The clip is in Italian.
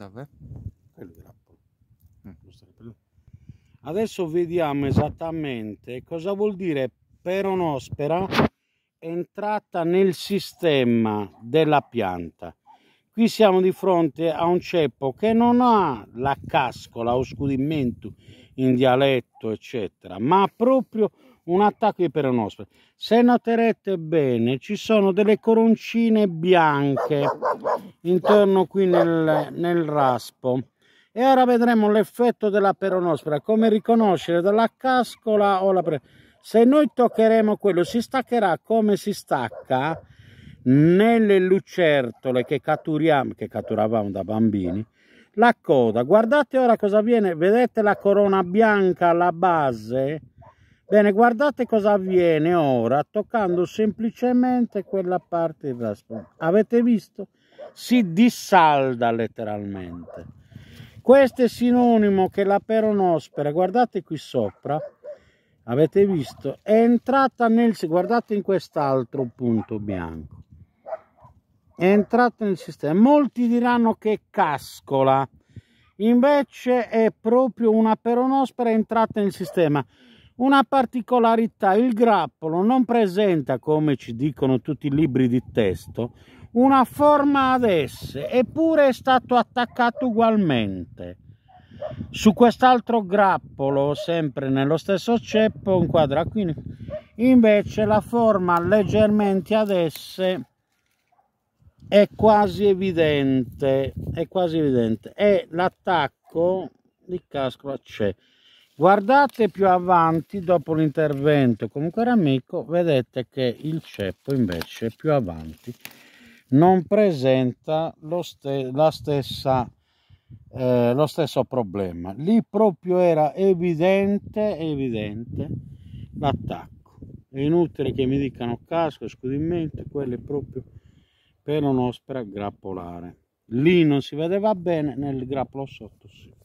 Dov'è? Quello di là. Mm. Adesso vediamo esattamente cosa vuol dire peronospera entrata nel sistema della pianta. Qui siamo di fronte a un ceppo che non ha la cascola o scudimento in dialetto, eccetera, ma proprio un attacco di peronospora. Se noterete bene, ci sono delle coroncine bianche intorno qui nel, nel raspo. E ora vedremo l'effetto della peronospora, come riconoscere dalla cascola o la pre... Se noi toccheremo quello, si staccherà come si stacca nelle lucertole che catturiamo, che catturavamo da bambini, la coda. Guardate ora cosa avviene, vedete la corona bianca alla base? Bene, guardate cosa avviene ora, toccando semplicemente quella parte di spalla. Avete visto? Si dissalda letteralmente. Questo è sinonimo che la peronospera, guardate qui sopra, avete visto, è entrata nel, guardate in quest'altro punto bianco, è entrata nel sistema. Molti diranno che cascola, invece è proprio una peronospera entrata nel sistema una particolarità, il grappolo non presenta, come ci dicono tutti i libri di testo, una forma ad esse, eppure è stato attaccato ugualmente. Su quest'altro grappolo, sempre nello stesso ceppo, un quadraquino invece la forma leggermente ad esse è quasi evidente, è quasi evidente, e l'attacco di casco c'è guardate più avanti dopo l'intervento comunque era amico vedete che il ceppo invece più avanti non presenta lo, ste stessa, eh, lo stesso problema lì proprio era evidente evidente l'attacco è inutile che mi dicano casco scudimento quello è proprio per un'ospera grappolare lì non si vedeva bene nel grappolo sotto sì